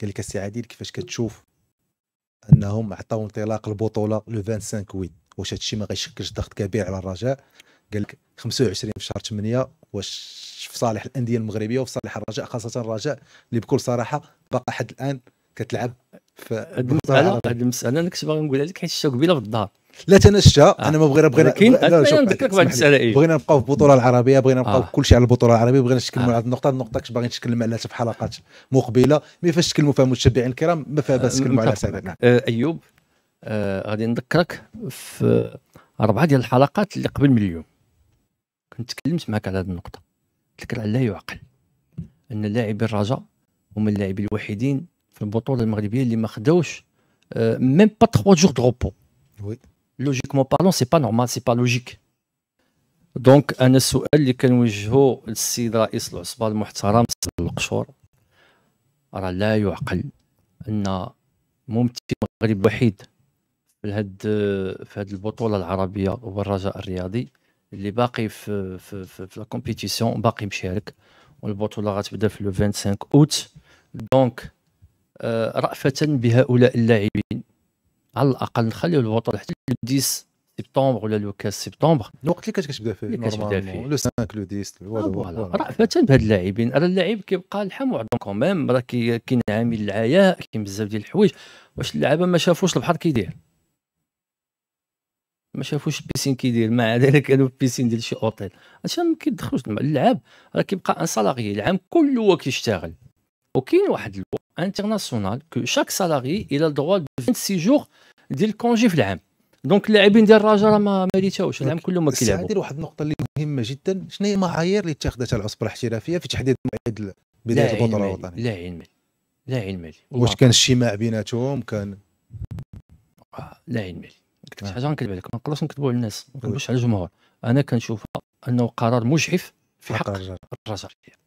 قال لك السي كيفاش كتشوف انهم عطاو انطلاق البطوله لو 25 وين واش هادشي ما غيشكلش ضغط كبير على الرجاء قال لك 25 في شهر 8 واش في صالح الانديه المغربيه وفي صالح الرجاء خاصه الرجاء اللي بكل صراحه بقى حد الان كتلعب في هاد المساله هاد المساله انا كنت باغي نقولها لك حيت شتو قبيله في الدار لا تنشا آه. انا ما بغينا بغينا بغينا بغينا نبقاو في البطوله العربيه بغينا نبقاو آه. كل شيء على البطوله العربيه بغينا نتكلموا آه. هذه النقطه النقطه كنت باغي نتكلم عليها في حلقات مقبله مي فاش تكلموا فيها المتابعين الكرام ما فيها باس نتكلموا على سعدنا آه، ايوب آه، غادي نذكرك في اربعه ديال الحلقات اللي قبل من اليوم كنت تكلمت معك على هذه النقطه قلت لك لا يعقل ان لاعبي الرجاء هما اللاعبين الوحيدين في البطوله المغربيه اللي ما خداوش ميم با 3 جور دو روبو وي لوجيكمون بارلون سي با نورمال سي با لوجيك دونك انا السؤال اللي كنوجهو للسيد رئيس العصبه المحترم القشور راه لا يعقل ان ممثل مغرب وحيد في هاد في هاد البطوله العربيه والرجاء الرياضي اللي باقي في في في, في الكومبيتيسيون كومبيتيسيون باقي مشارك والبطوله غتبدا في لو 25 اوت دونك رأفة بهؤلاء اللاعبين على الاقل نخليو الوطن حتى 10 سبتمبر ولا لو 15 سبتمبر الوقت اللي كنت كتبدا فيه كتبدا فيه لو 5 لو 10 آه، فوالا راه مثلا بهاد اللاعبين راه اللاعب كيبقى الحال كون ميم راه كاين نعم عامل العياء كاين بزاف ديال الحوايج واش اللعابه ما شافوش البحر كيدير ما شافوش البيسين كيدير مع ذلك كانوا البيسين ديال شي اوتيل عشان ما كيدخلوش اللعاب راه كيبقى ان سالاري العام كله هو كيشتغل وكاين واحد الوقت انترناسيونال كو شاك سالاري الى الدروا دو 26 جور ديال الكونجي في العام دونك اللاعبين ديال الرجاء راه ما ماريتاوش العام كلهم ما كيلعبوش ندير واحد النقطه اللي مهمه جدا شنو هي المعايير اللي اتخذتها العصبه الاحترافيه في تحديد موعد بدايه البطوله الوطنيه لا علم لا علم واش كان اجتماع بيناتهم كان آه، لا علم لي قلت لك آه. حاجه غنكذب عليك ما نقدرش نكذبوا على الناس ما نكذبوش على الجمهور انا كنشوفها انه قرار مجحف في حق الرجاء